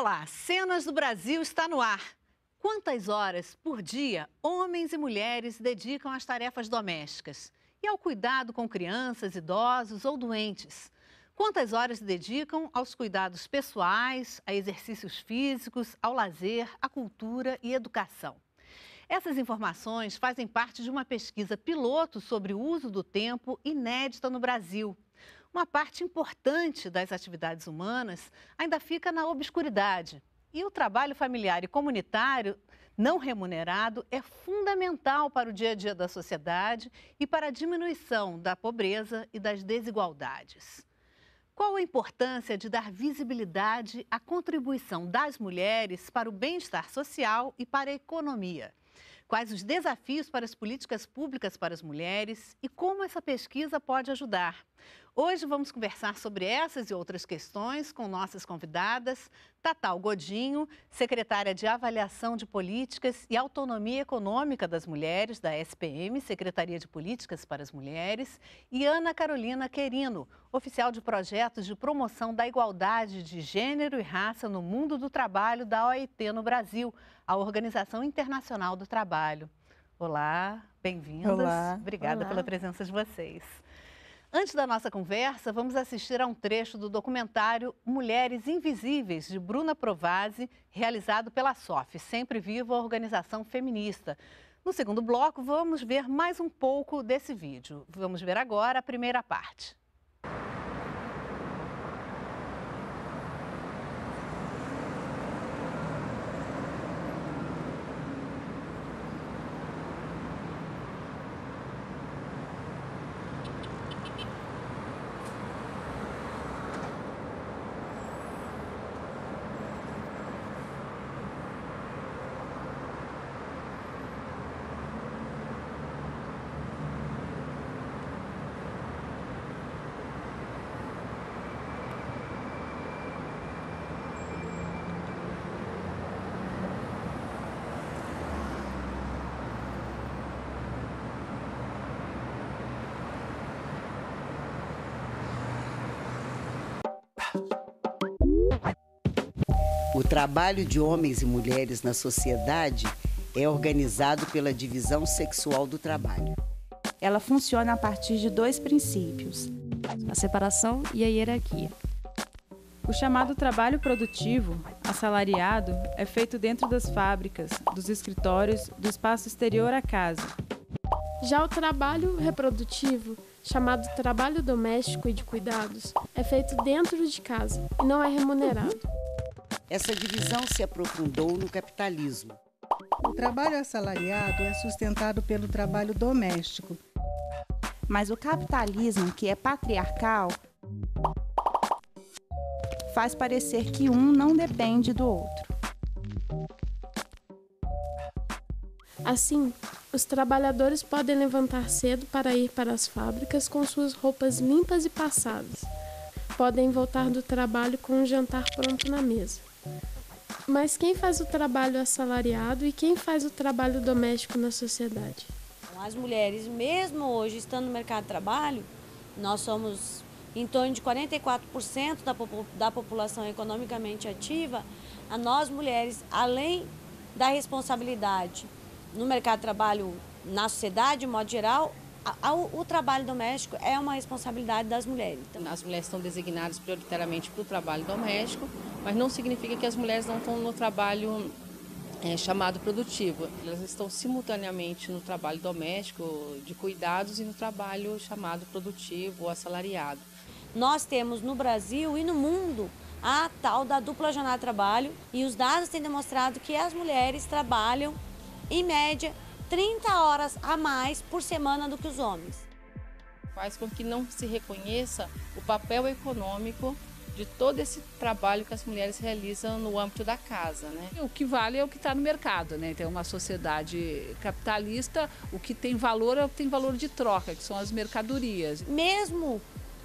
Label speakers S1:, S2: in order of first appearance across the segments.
S1: Olá, Cenas do Brasil está no ar. Quantas horas por dia homens e mulheres dedicam às tarefas domésticas e ao cuidado com crianças, idosos ou doentes? Quantas horas dedicam aos cuidados pessoais, a exercícios físicos, ao lazer, à cultura e educação? Essas informações fazem parte de uma pesquisa piloto sobre o uso do tempo inédita no Brasil, uma parte importante das atividades humanas ainda fica na obscuridade. E o trabalho familiar e comunitário não remunerado é fundamental para o dia a dia da sociedade e para a diminuição da pobreza e das desigualdades. Qual a importância de dar visibilidade à contribuição das mulheres para o bem-estar social e para a economia? Quais os desafios para as políticas públicas para as mulheres e como essa pesquisa pode ajudar? Hoje vamos conversar sobre essas e outras questões com nossas convidadas, Tatal Godinho, secretária de Avaliação de Políticas e Autonomia Econômica das Mulheres, da SPM, Secretaria de Políticas para as Mulheres, e Ana Carolina Querino, oficial de projetos de promoção da igualdade de gênero e raça no mundo do trabalho da OIT no Brasil, a Organização Internacional do Trabalho. Olá, bem-vindas. Obrigada Olá. pela presença de vocês. Antes da nossa conversa, vamos assistir a um trecho do documentário Mulheres Invisíveis, de Bruna Provazzi, realizado pela SOF, sempre viva a organização feminista. No segundo bloco, vamos ver mais um pouco desse vídeo. Vamos ver agora a primeira parte.
S2: trabalho de homens e mulheres na sociedade é organizado pela divisão sexual do trabalho.
S3: Ela funciona a partir de dois princípios: a separação e a hierarquia. O chamado trabalho produtivo, assalariado, é feito dentro das fábricas, dos escritórios, do espaço exterior à casa. Já o trabalho reprodutivo, chamado trabalho doméstico e de cuidados, é feito dentro de casa e não é remunerado.
S2: Essa divisão se aprofundou no
S3: capitalismo.
S1: O trabalho assalariado é sustentado pelo trabalho doméstico. Mas o capitalismo, que é patriarcal,
S3: faz parecer que um não depende do outro. Assim, os trabalhadores podem levantar cedo para ir para as fábricas com suas roupas limpas e passadas. Podem voltar do trabalho com um jantar pronto na mesa. Mas quem faz o trabalho assalariado e quem faz o trabalho doméstico na sociedade?
S4: As mulheres, mesmo hoje estando no mercado de trabalho, nós somos em torno de 44% da, da população economicamente ativa. A nós mulheres, além da responsabilidade no mercado de trabalho, na sociedade, de modo geral, o trabalho doméstico é uma responsabilidade das mulheres. Então, as mulheres são designadas
S3: prioritariamente para o trabalho doméstico mas não significa que as mulheres não estão no trabalho é, chamado produtivo. Elas estão simultaneamente no trabalho doméstico, de cuidados,
S4: e no trabalho chamado produtivo ou assalariado. Nós temos no Brasil e no mundo a tal da dupla jornada de trabalho e os dados têm demonstrado que as mulheres trabalham, em média, 30 horas a mais por semana do que os homens. Faz com que não se reconheça o papel econômico
S5: de todo esse trabalho que as mulheres realizam no âmbito da casa, né? O que vale é o que está no mercado, né? Então, uma sociedade capitalista, o que tem valor é o que tem valor de
S4: troca, que são as mercadorias. Mesmo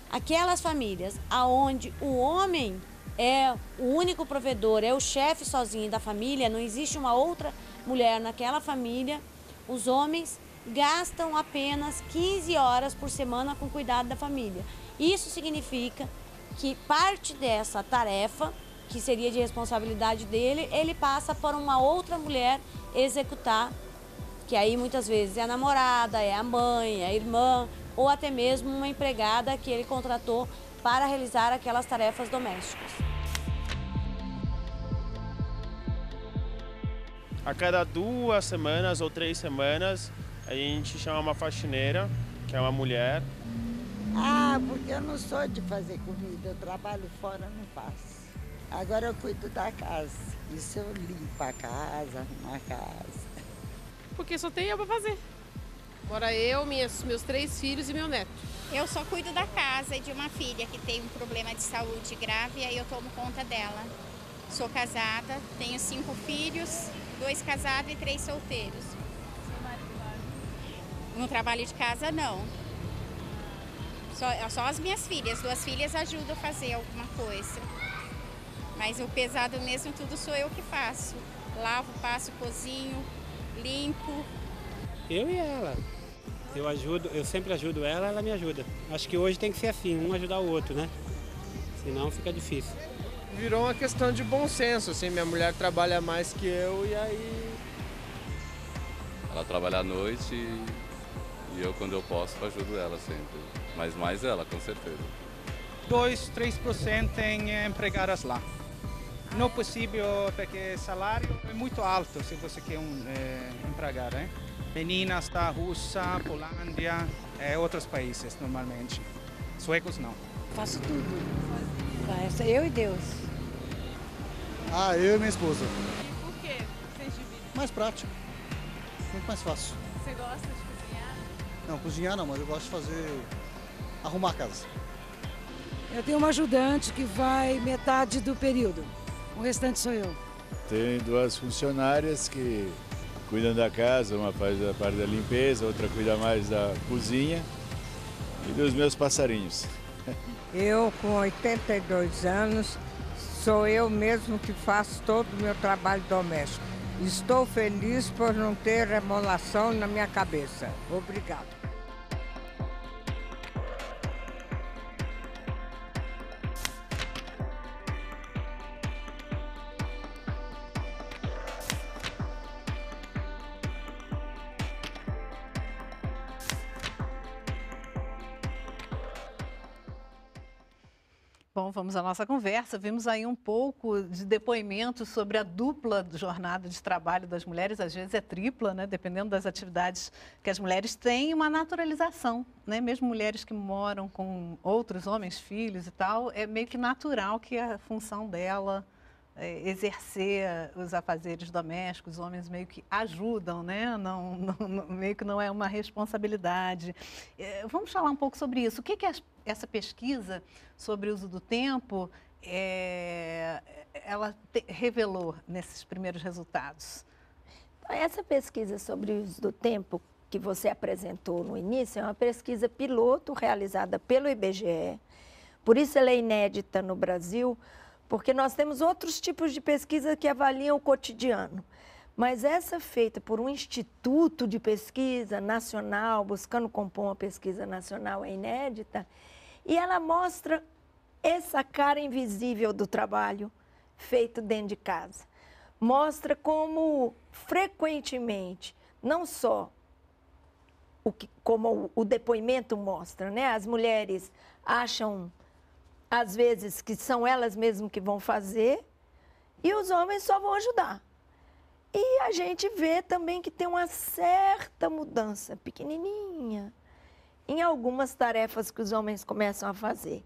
S4: aquelas famílias aonde o homem é o único provedor, é o chefe sozinho da família, não existe uma outra mulher naquela família, os homens gastam apenas 15 horas por semana com cuidado da família. Isso significa que parte dessa tarefa, que seria de responsabilidade dele, ele passa para uma outra mulher executar, que aí muitas vezes é a namorada, é a mãe, é a irmã, ou até mesmo uma empregada que ele contratou para realizar aquelas tarefas domésticas. A cada duas semanas ou três semanas, a gente chama uma faxineira, que é uma mulher, ah, porque eu não sou de fazer comida, eu trabalho fora, não faço. Agora eu cuido da casa. Isso eu limpo a casa, arrumo a casa.
S3: Porque só tem eu para fazer. Agora eu, minhas, meus três filhos e meu neto. Eu só cuido da casa e de uma filha que tem um problema de saúde grave e aí eu tomo conta dela. Sou casada, tenho cinco filhos, dois casados e três solteiros. Seu marido lá? trabalho de casa, não. Só, é só as minhas filhas, duas filhas ajudam a fazer alguma coisa. Mas o pesado mesmo tudo sou eu que faço. Lavo, passo, cozinho, limpo.
S4: Eu e ela. Eu ajudo, eu sempre ajudo ela, ela me ajuda. Acho que hoje tem que ser assim, um ajudar o outro, né? Senão fica difícil. Virou uma questão de bom senso, assim, minha mulher trabalha mais que eu e aí.
S6: Ela trabalha à noite e, e eu quando eu posso ajudo ela sempre mas mais ela, com certeza.
S5: 2, 3%
S4: em empregadas lá.
S5: Não possível porque salário é muito alto se você quer um é, eh, empregado, hein? Meninas da Rússia, Polândia, é, outros países normalmente. Suecos não. Faço tudo.
S1: Eu e Deus.
S3: Ah, eu e minha esposa.
S2: E por
S3: que vocês dividem?
S1: Mais prático. Muito mais fácil.
S3: Você gosta de cozinhar?
S1: Não, cozinhar
S5: não, mas eu gosto de fazer arrumar a casa.
S1: Eu tenho uma ajudante que
S3: vai metade do período. O restante sou eu.
S5: Tem duas funcionárias que cuidam da casa, uma faz a parte da limpeza, outra cuida mais da cozinha e dos meus passarinhos.
S6: Eu, com 82
S1: anos, sou eu mesmo que faço todo o meu trabalho doméstico. Estou feliz por não ter remolação na minha cabeça. Obrigado. vamos à nossa conversa. Vimos aí um pouco de depoimentos sobre a dupla jornada de trabalho das mulheres, às vezes é tripla, né? dependendo das atividades que as mulheres têm, uma naturalização. Né? Mesmo mulheres que moram com outros homens, filhos e tal, é meio que natural que a função dela é, exercer os afazeres domésticos, os homens meio que ajudam, né? Não, não, meio que não é uma responsabilidade. É, vamos falar um pouco sobre isso. O que, que essa pesquisa sobre o uso do tempo
S2: é, ela te, revelou nesses primeiros resultados? Então, essa pesquisa sobre o uso do tempo que você apresentou no início é uma pesquisa piloto realizada pelo IBGE. Por isso ela é inédita no Brasil, porque nós temos outros tipos de pesquisa que avaliam o cotidiano. Mas essa feita por um instituto de pesquisa nacional, buscando compor uma pesquisa nacional, é inédita, e ela mostra essa cara invisível do trabalho feito dentro de casa. Mostra como frequentemente, não só o que, como o depoimento mostra, né? As mulheres acham às vezes que são elas mesmas que vão fazer, e os homens só vão ajudar. E a gente vê também que tem uma certa mudança, pequenininha, em algumas tarefas que os homens começam a fazer.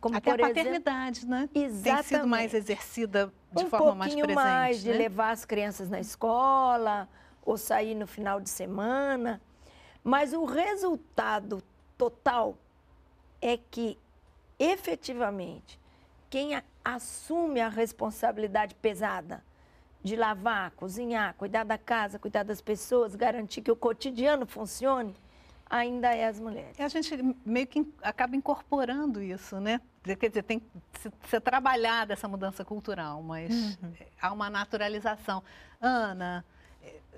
S2: Como, Até a paternidade, exemplo, né? Exatamente. Tem sido mais exercida de um forma mais presente. mais de né? levar as crianças na escola ou sair no final de semana. Mas o resultado total é que efetivamente quem assume a responsabilidade pesada de lavar, cozinhar, cuidar da casa, cuidar das pessoas, garantir que o cotidiano funcione, ainda é as mulheres. A gente meio que acaba incorporando isso, né? Quer dizer, tem que
S1: ser trabalhada essa mudança cultural, mas uhum. há uma naturalização. Ana,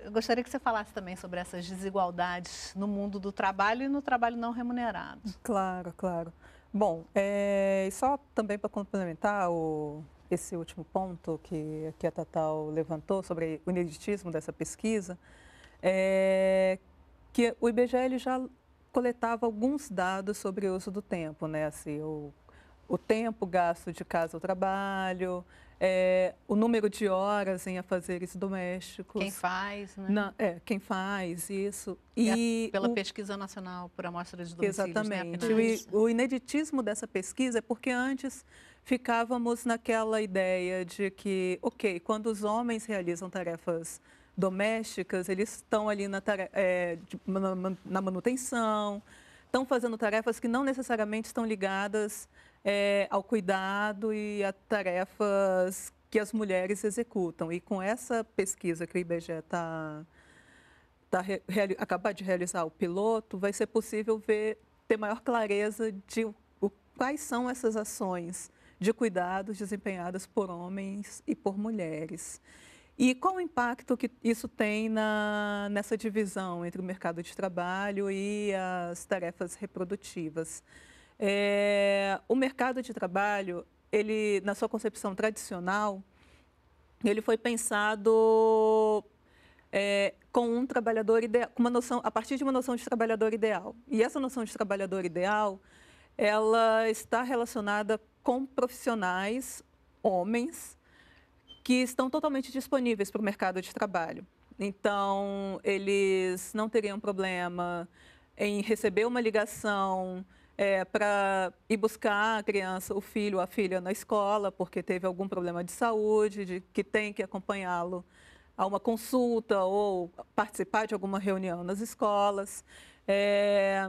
S1: eu gostaria que você falasse também sobre essas desigualdades no mundo do trabalho e no trabalho não remunerado.
S6: Claro, claro. Bom, é, só também para complementar o, esse último ponto que, que a Tatal levantou sobre o ineditismo dessa pesquisa, é, que o IBGE já coletava alguns dados sobre o uso do tempo, né? Assim, o o tempo gasto de casa ao trabalho, é, o número de horas em afazeres domésticos. Quem faz, né? Na, é, quem faz isso. E pela o, pesquisa nacional por amostra de domicílios. Né, Exatamente. Né? O, o, ineditismo dessa pesquisa é porque antes ficávamos naquela ideia de que, ok, quando os homens realizam tarefas domésticas, eles estão ali na, é, na manutenção, estão fazendo tarefas que não necessariamente estão ligadas é, ao cuidado e a tarefas que as mulheres executam. E com essa pesquisa que o IBGE está tá, tá acabar de realizar o piloto, vai ser possível ver ter maior clareza de o, quais são essas ações de cuidados desempenhadas por homens e por mulheres. E qual o impacto que isso tem na, nessa divisão entre o mercado de trabalho e as tarefas reprodutivas? É, o mercado de trabalho, ele, na sua concepção tradicional, ele foi pensado é, com um trabalhador ideal, com uma noção, a partir de uma noção de trabalhador ideal. E essa noção de trabalhador ideal, ela está relacionada com profissionais, homens, que estão totalmente disponíveis para o mercado de trabalho. Então, eles não teriam problema em receber uma ligação é, para ir buscar a criança, o filho, a filha na escola, porque teve algum problema de saúde, de que tem que acompanhá-lo a uma consulta ou participar de alguma reunião nas escolas. É,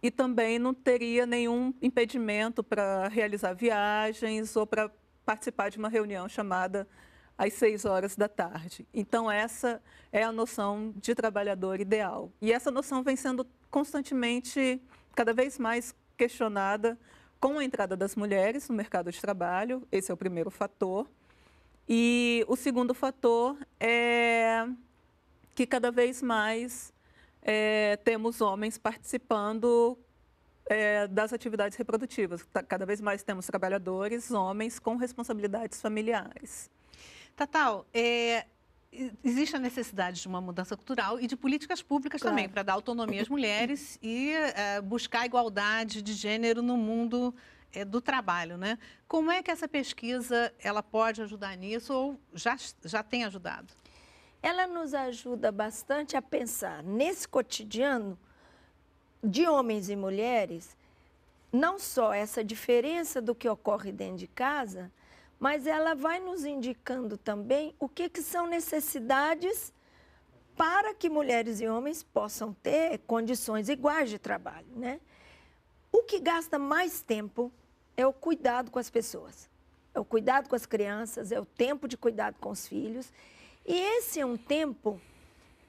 S6: e também não teria nenhum impedimento para realizar viagens ou para participar de uma reunião chamada às seis horas da tarde. Então, essa é a noção de trabalhador ideal. E essa noção vem sendo constantemente, cada vez mais questionada com a entrada das mulheres no mercado de trabalho, esse é o primeiro fator. E o segundo fator é que cada vez mais é, temos homens participando é, das atividades reprodutivas. Tá, cada vez mais temos trabalhadores, homens, com responsabilidades familiares.
S1: Tatal, é, existe a necessidade de uma mudança cultural e de políticas públicas claro. também, para dar autonomia às mulheres e é, buscar igualdade de gênero no mundo eh, do trabalho. Né? Como é que essa pesquisa ela pode ajudar nisso ou já, já tem ajudado? Ela
S2: nos ajuda bastante a pensar nesse cotidiano de homens e mulheres, não só essa diferença do que ocorre dentro de casa, mas ela vai nos indicando também o que, que são necessidades para que mulheres e homens possam ter condições iguais de trabalho, né? O que gasta mais tempo é o cuidado com as pessoas, é o cuidado com as crianças, é o tempo de cuidado com os filhos. E esse é um tempo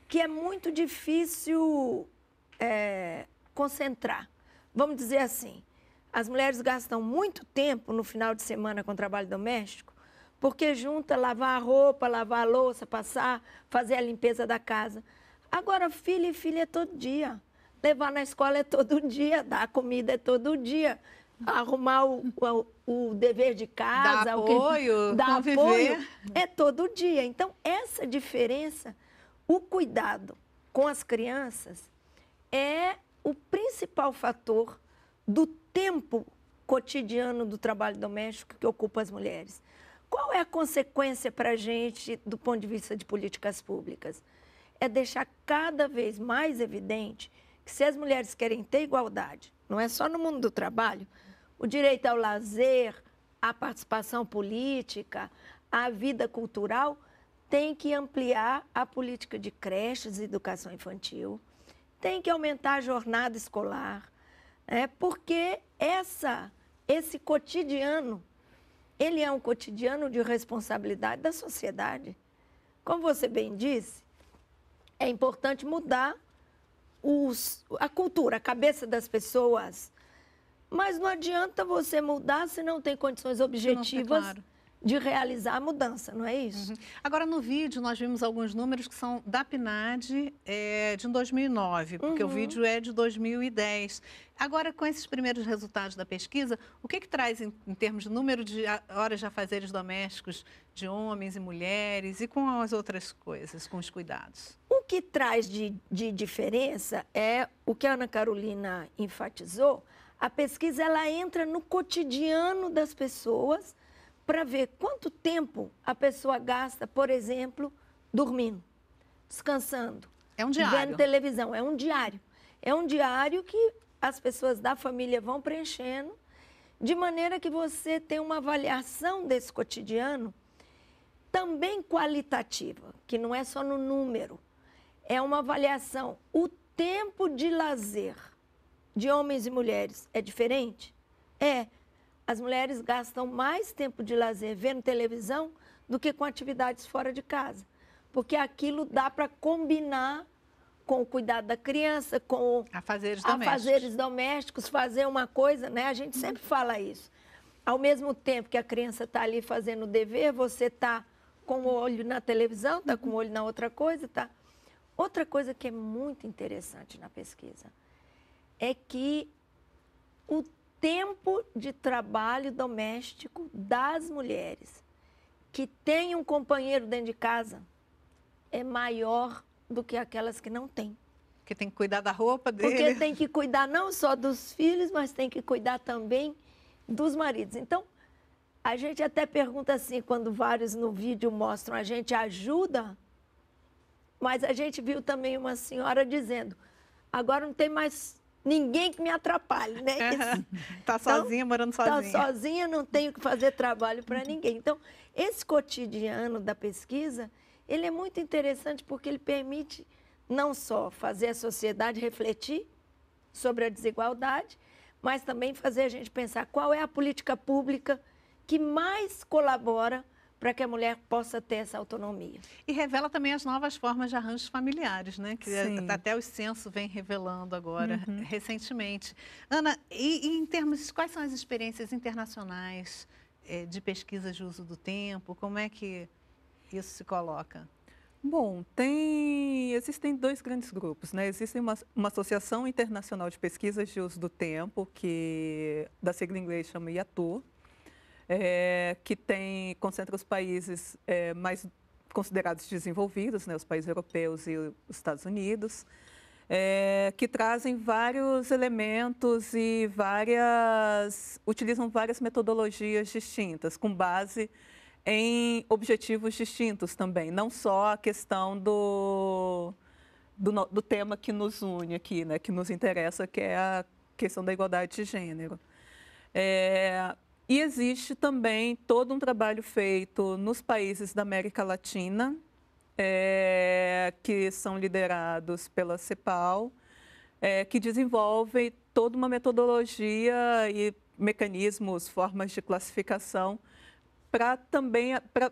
S2: que é muito difícil é, concentrar. Vamos dizer assim, as mulheres gastam muito tempo no final de semana com trabalho doméstico, porque junta lavar a roupa, lavar a louça, passar, fazer a limpeza da casa. Agora, filho e filha é todo dia. Levar na escola é todo dia, dar comida é todo dia. Arrumar o, o, o dever de casa, dar apoio, dar apoio é todo dia. Então, essa diferença, o cuidado com as crianças é o principal fator do tempo cotidiano do trabalho doméstico que ocupa as mulheres. Qual é a consequência para a gente do ponto de vista de políticas públicas? É deixar cada vez mais evidente que se as mulheres querem ter igualdade, não é só no mundo do trabalho, o direito ao lazer, à participação política, à vida cultural, tem que ampliar a política de creches e educação infantil, tem que aumentar a jornada escolar, é porque essa esse cotidiano, ele é um cotidiano de responsabilidade da sociedade. Como você bem disse, é importante mudar os, a cultura, a cabeça das pessoas. Mas não adianta você mudar se não tem condições objetivas Nossa, é claro de realizar a mudança, não é isso? Uhum. Agora, no vídeo, nós vimos alguns números que
S1: são da PNAD é, de 2009, porque uhum. o vídeo é de 2010. Agora, com esses primeiros resultados da pesquisa, o que, que traz em, em termos de número de horas de afazeres domésticos de homens e mulheres e com as outras coisas, com os
S2: cuidados? O que traz de, de diferença é o que a Ana Carolina enfatizou. A pesquisa ela entra no cotidiano das pessoas para ver quanto tempo a pessoa gasta, por exemplo, dormindo, descansando. É um diário. Vendo televisão, é um diário. É um diário que as pessoas da família vão preenchendo, de maneira que você tem uma avaliação desse cotidiano também qualitativa, que não é só no número. É uma avaliação. O tempo de lazer de homens e mulheres é diferente? É as mulheres gastam mais tempo de lazer vendo televisão do que com atividades fora de casa, porque aquilo dá para combinar com o cuidado da criança, com afazeres domésticos. afazeres domésticos, fazer uma coisa, né? A gente sempre fala isso. Ao mesmo tempo que a criança está ali fazendo o dever, você está com o olho na televisão, está com o olho na outra coisa, tá? Outra coisa que é muito interessante na pesquisa é que o tempo de trabalho doméstico das mulheres que têm um companheiro dentro de casa é maior do que aquelas que não têm. Porque tem que cuidar da roupa dele. Porque tem que cuidar não só dos filhos, mas tem que cuidar também dos maridos. Então, a gente até pergunta assim, quando vários no vídeo mostram, a gente ajuda, mas a gente viu também uma senhora dizendo, agora não tem mais ninguém que me atrapalhe, né? Tá, então, tá sozinha, então, morando sozinha. Tá sozinha, não tenho que fazer trabalho para ninguém. Então, esse cotidiano da pesquisa, ele é muito interessante porque ele permite não só fazer a sociedade refletir sobre a desigualdade, mas também fazer a gente pensar qual é a política pública que mais colabora para que a mulher possa ter essa autonomia. E revela também as novas
S1: formas de arranjos familiares, né? Que é, Sim. Tá até o censo vem revelando agora, uhum. recentemente. Ana, e, e em termos, quais são as experiências internacionais é, de pesquisa de uso do tempo? Como é que isso se coloca?
S6: Bom, tem, existem dois grandes grupos, né? Existe uma, uma associação internacional de pesquisas de uso do tempo, que da sigla em inglês chama IATU é, que tem, concentra os países é, mais considerados desenvolvidos, né, os países europeus e os Estados Unidos, é, que trazem vários elementos e várias utilizam várias metodologias distintas, com base em objetivos distintos também, não só a questão do, do, do tema que nos une aqui, né, que nos interessa, que é a questão da igualdade de gênero. É, e existe também todo um trabalho feito nos países da América Latina, é, que são liderados pela CEPAL, é, que desenvolvem toda uma metodologia e mecanismos, formas de classificação, para também pra,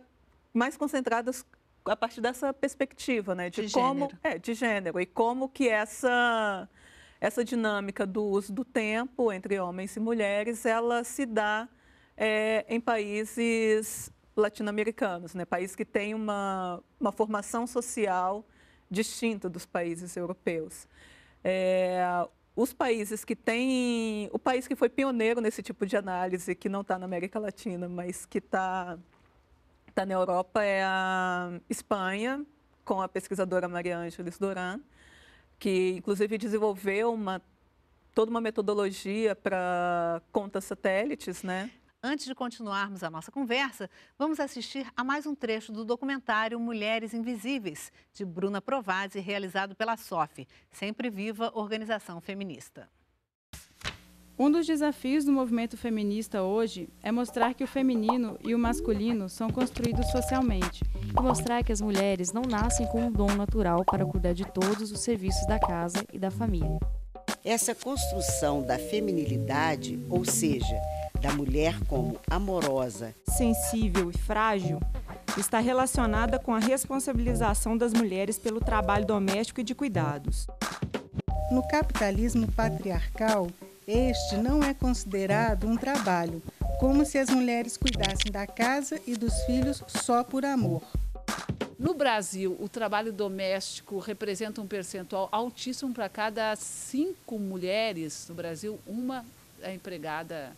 S6: mais concentradas a partir dessa perspectiva, né, de, de como gênero. é de gênero e como que essa essa dinâmica do uso do tempo entre homens e mulheres ela se dá é, em países latino-americanos, né? países que têm uma, uma formação social distinta dos países europeus. É, os países que têm. O país que foi pioneiro nesse tipo de análise, que não está na América Latina, mas que está tá na Europa, é a Espanha, com a pesquisadora Maria Ângeles Duran, que inclusive desenvolveu uma toda uma metodologia para contas satélites, né? Antes de continuarmos a nossa
S1: conversa, vamos assistir a mais um trecho do documentário Mulheres Invisíveis, de Bruna Provazzi, realizado pela SOF, sempre viva organização feminista.
S3: Um dos desafios do movimento feminista hoje é mostrar que o feminino e o masculino são construídos socialmente. E mostrar que as mulheres não nascem com um dom natural para cuidar de todos os serviços da casa e da família.
S2: Essa construção da feminilidade, ou seja, da mulher como amorosa,
S6: sensível e frágil está relacionada com a
S4: responsabilização
S6: das mulheres pelo trabalho doméstico e de cuidados.
S1: No capitalismo patriarcal, este não é considerado um trabalho, como se as mulheres cuidassem da casa e dos filhos só por amor.
S5: No Brasil, o trabalho doméstico representa um percentual altíssimo para cada cinco mulheres no Brasil, uma é empregada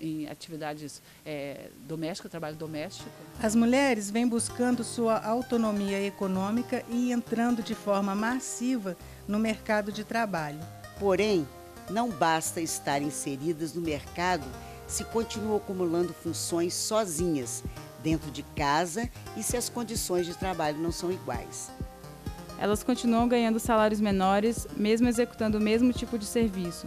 S5: em atividades é, domésticas, trabalho doméstico. As
S1: mulheres vêm buscando sua autonomia econômica e entrando de forma massiva no mercado de trabalho.
S2: Porém, não basta estar inseridas no mercado se continuam acumulando funções sozinhas,
S4: dentro de casa e se as condições de trabalho não são iguais.
S3: Elas continuam ganhando salários menores, mesmo executando o mesmo tipo de serviço,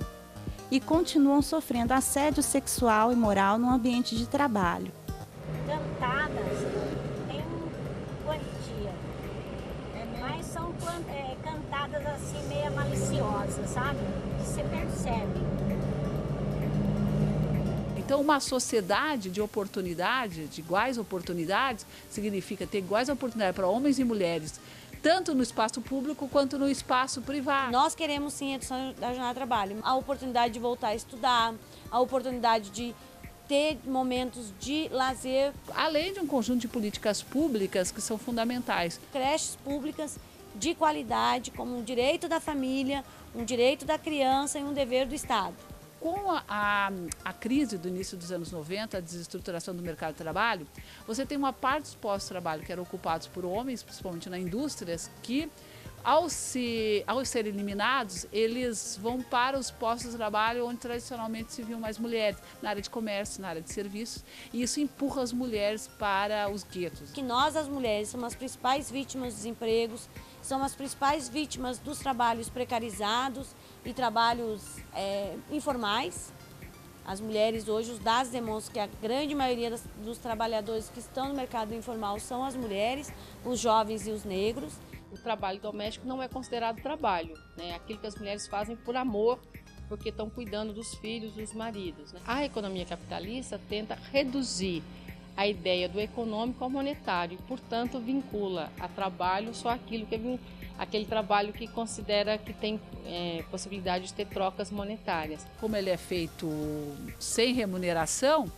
S4: e continuam sofrendo assédio sexual e moral no ambiente de trabalho. Cantadas tem quantia, mas são é, cantadas assim meio maliciosas, sabe? Que você percebe.
S5: Então, uma sociedade de oportunidade, de iguais oportunidades, significa ter iguais oportunidades para homens e mulheres tanto no
S4: espaço público quanto no espaço privado. Nós queremos sim a edição da jornada de trabalho, a oportunidade de voltar a estudar, a oportunidade de ter momentos de lazer. Além de um conjunto de políticas públicas que são fundamentais. Creches públicas de qualidade, como um direito da família, um direito da criança e um dever do Estado
S5: com a, a, a, crise do início dos anos 90, a desestruturação do mercado de trabalho, você tem uma parte dos postos de trabalho que eram ocupados por homens, principalmente na indústrias, que ao, se, ao ser eliminados, eles vão para os postos de trabalho onde tradicionalmente se viam mais mulheres, na área de comércio, na área de serviços, e isso empurra as
S4: mulheres para os guetos. Que nós, as mulheres, somos as principais vítimas dos empregos, somos as principais vítimas dos trabalhos precarizados, e trabalhos é, informais. As mulheres hoje, os dados demonstram que é a grande maioria das, dos trabalhadores que estão no mercado informal são as mulheres, os jovens e os negros. O trabalho
S3: doméstico não é considerado trabalho, né? aquilo que as mulheres fazem por amor, porque estão cuidando dos filhos, dos maridos. Né? A economia capitalista tenta reduzir a ideia do econômico ao monetário portanto, vincula a trabalho só aquilo que é
S5: aquele trabalho que considera que tem é, possibilidade de ter trocas monetárias. Como ele é feito sem remuneração,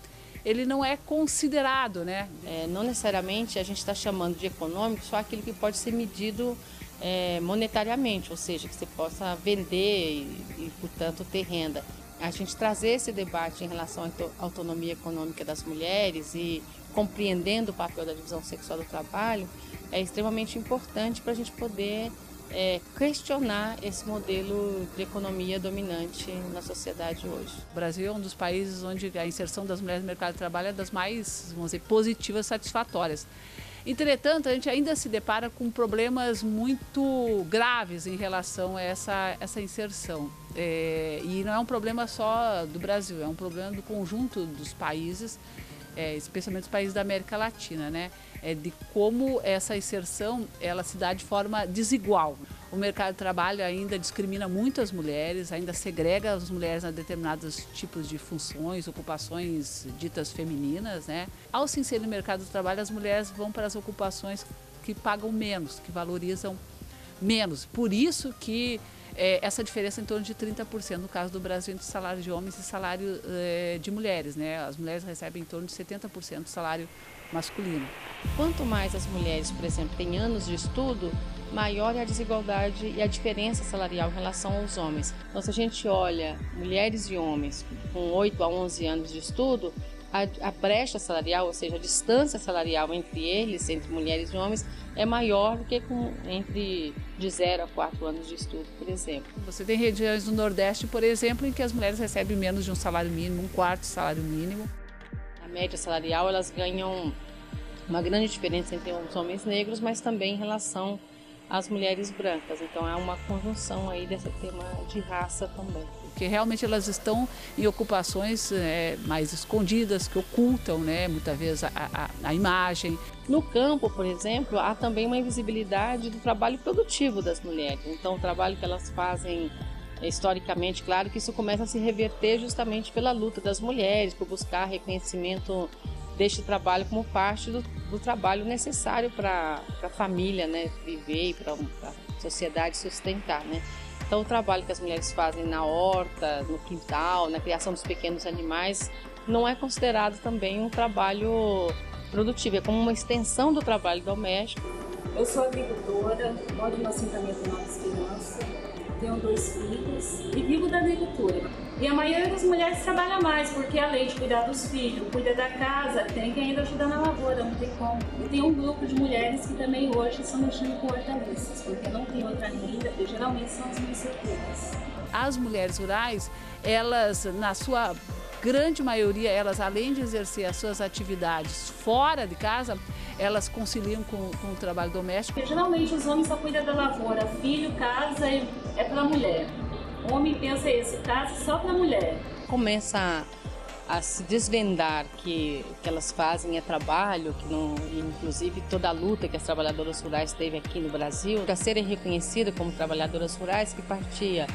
S5: ele não é considerado, né? É, não necessariamente a gente está chamando de econômico só aquilo que pode ser medido
S3: é, monetariamente, ou seja, que você possa vender e, e, portanto, ter renda. A gente trazer esse debate em relação à autonomia econômica das mulheres e compreendendo o papel da divisão sexual do trabalho, é extremamente importante para a gente poder
S5: é, questionar esse modelo de economia dominante na sociedade hoje. O Brasil é um dos países onde a inserção das mulheres no mercado de trabalho é das mais, vamos dizer, positivas, satisfatórias. Entretanto, a gente ainda se depara com problemas muito graves em relação a essa, essa inserção. É, e não é um problema só do Brasil, é um problema do conjunto dos países é, especialmente os países da América Latina, né? É de como essa inserção ela se dá de forma desigual. O mercado de trabalho ainda discrimina muito as mulheres, ainda segrega as mulheres a determinados tipos de funções, ocupações ditas femininas, né? Ao se inserir no mercado de trabalho, as mulheres vão para as ocupações que pagam menos, que valorizam menos. Por isso que é, essa diferença é em torno de 30% no caso do Brasil entre salário de homens e salário é, de mulheres. Né? As mulheres recebem em torno de 70% do salário masculino. Quanto mais as mulheres, por exemplo, têm anos de estudo, maior
S3: é a desigualdade e a diferença salarial em relação aos homens. Então, se a gente olha mulheres e homens com 8 a 11 anos de estudo, a, a brecha salarial, ou seja, a distância salarial entre eles, entre mulheres e homens, é maior do que com, entre
S5: de 0 a 4 anos de estudo, por exemplo. Você tem regiões do Nordeste, por exemplo, em que as mulheres recebem menos de um salário mínimo, um quarto de salário mínimo.
S3: A média salarial, elas ganham uma grande diferença entre os homens negros, mas também em relação às mulheres brancas. Então, é uma conjunção aí desse tema de raça também
S5: porque realmente elas estão em ocupações é, mais escondidas, que ocultam né, muitas vezes a, a, a imagem. No campo, por exemplo, há também uma invisibilidade do trabalho produtivo
S3: das mulheres. Então, o trabalho que elas fazem eh, historicamente, claro que isso começa a se reverter justamente pela luta das mulheres, por buscar reconhecimento deste trabalho como parte do, do trabalho necessário para a família né, viver e para a sociedade sustentar. Né? Então, o trabalho que as mulheres fazem na horta, no quintal, na criação dos pequenos animais, não é considerado também um trabalho produtivo, é como uma extensão do trabalho doméstico.
S5: Eu sou agricultora, moro no assentamento Nova Esperança tenho dois filhos e vivo da agricultura. E a maioria das mulheres trabalha mais, porque é além de cuidar dos filhos, cuida da casa, tem que ainda ajudar na lavoura, não tem como. E tem um grupo de mulheres que também hoje são mexendo com hortaliças, porque não tem outra renda, e geralmente são as municípias. As mulheres rurais, elas, na sua grande maioria, elas além de exercer as suas atividades fora de casa, elas conciliam com, com o trabalho doméstico. Geralmente os homens só cuidam da lavoura, filho, casa é para mulher. O homem pensa isso, casa só para mulher.
S3: Começa a se desvendar que o que elas fazem é trabalho, que não, inclusive toda a luta que as trabalhadoras rurais teve aqui no Brasil, para serem reconhecidas como trabalhadoras rurais que partia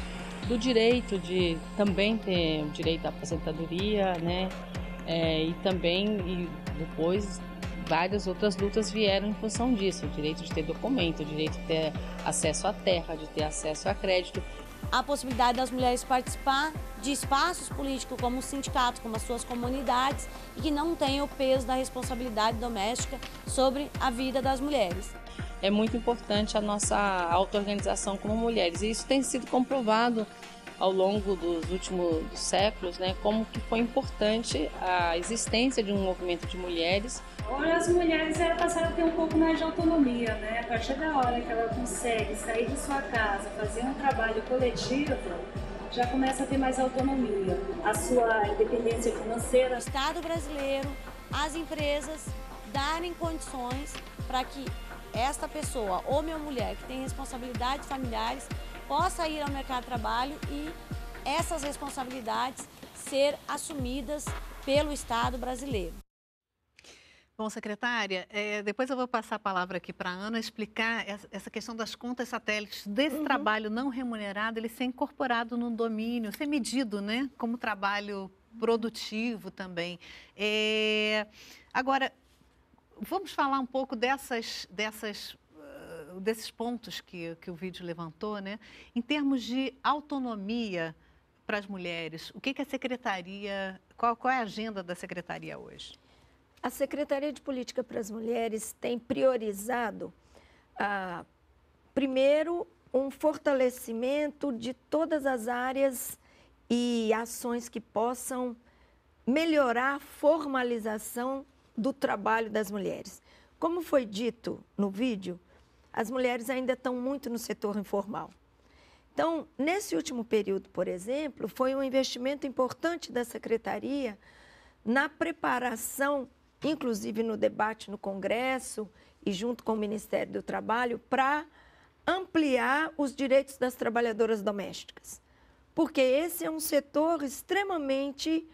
S3: do direito de também ter o direito à aposentadoria, né? É, e também e depois várias outras lutas vieram em função disso, o direito de ter documento, o direito de ter
S4: acesso à terra, de ter
S3: acesso a crédito.
S4: A possibilidade das mulheres participar de espaços políticos como sindicatos, como as suas comunidades e que não tenham o peso da responsabilidade doméstica sobre a vida das mulheres é muito importante a nossa
S3: auto-organização como mulheres. E isso tem sido comprovado ao longo dos últimos dos séculos, né, como que foi importante a existência de um movimento de mulheres.
S1: Agora as mulheres elas passaram a ter um pouco mais de autonomia, né? A partir da hora que ela consegue
S4: sair de sua casa, fazer um trabalho coletivo, já começa a ter mais autonomia, a sua independência financeira. O Estado brasileiro, as empresas darem condições para que esta pessoa, homem ou mulher, que tem responsabilidades familiares, possa ir ao mercado de trabalho e essas responsabilidades ser assumidas pelo Estado brasileiro.
S1: Bom, secretária, é, depois eu vou passar a palavra aqui para a Ana explicar essa questão das contas satélites, desse uhum. trabalho não remunerado, ele ser incorporado no domínio, ser medido né, como trabalho produtivo também. É, agora, vamos falar um pouco dessas, dessas ah, desses pontos que, que o vídeo levantou, né? Em termos de autonomia para as mulheres, o
S2: que, que a secretaria, qual, qual é a agenda da secretaria hoje? A Secretaria de Política para as Mulheres tem priorizado, ah, primeiro, um fortalecimento de todas as áreas e ações que possam melhorar a formalização do trabalho das mulheres. Como foi dito no vídeo, as mulheres ainda estão muito no setor informal. Então, nesse último período, por exemplo, foi um investimento importante da secretaria na preparação, inclusive no debate no Congresso e junto com o Ministério do Trabalho, para ampliar os direitos das trabalhadoras domésticas. Porque esse é um setor extremamente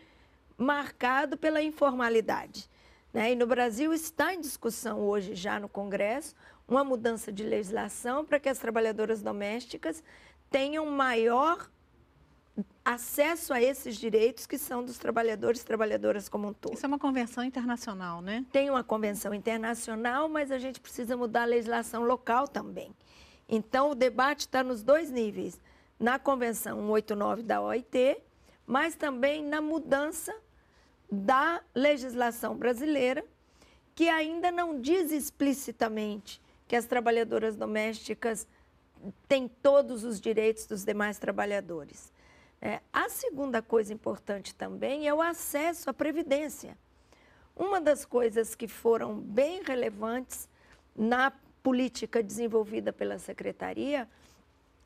S2: marcado pela informalidade. Né? E no Brasil está em discussão hoje, já no Congresso, uma mudança de legislação para que as trabalhadoras domésticas tenham maior acesso a esses direitos que são dos trabalhadores e trabalhadoras como um todo. Isso é uma convenção internacional, né? Tem uma convenção internacional, mas a gente precisa mudar a legislação local também. Então, o debate está nos dois níveis: na Convenção 189 da OIT, mas também na mudança da legislação brasileira, que ainda não diz explicitamente que as trabalhadoras domésticas têm todos os direitos dos demais trabalhadores. É, a segunda coisa importante também é o acesso à previdência. Uma das coisas que foram bem relevantes na política desenvolvida pela secretaria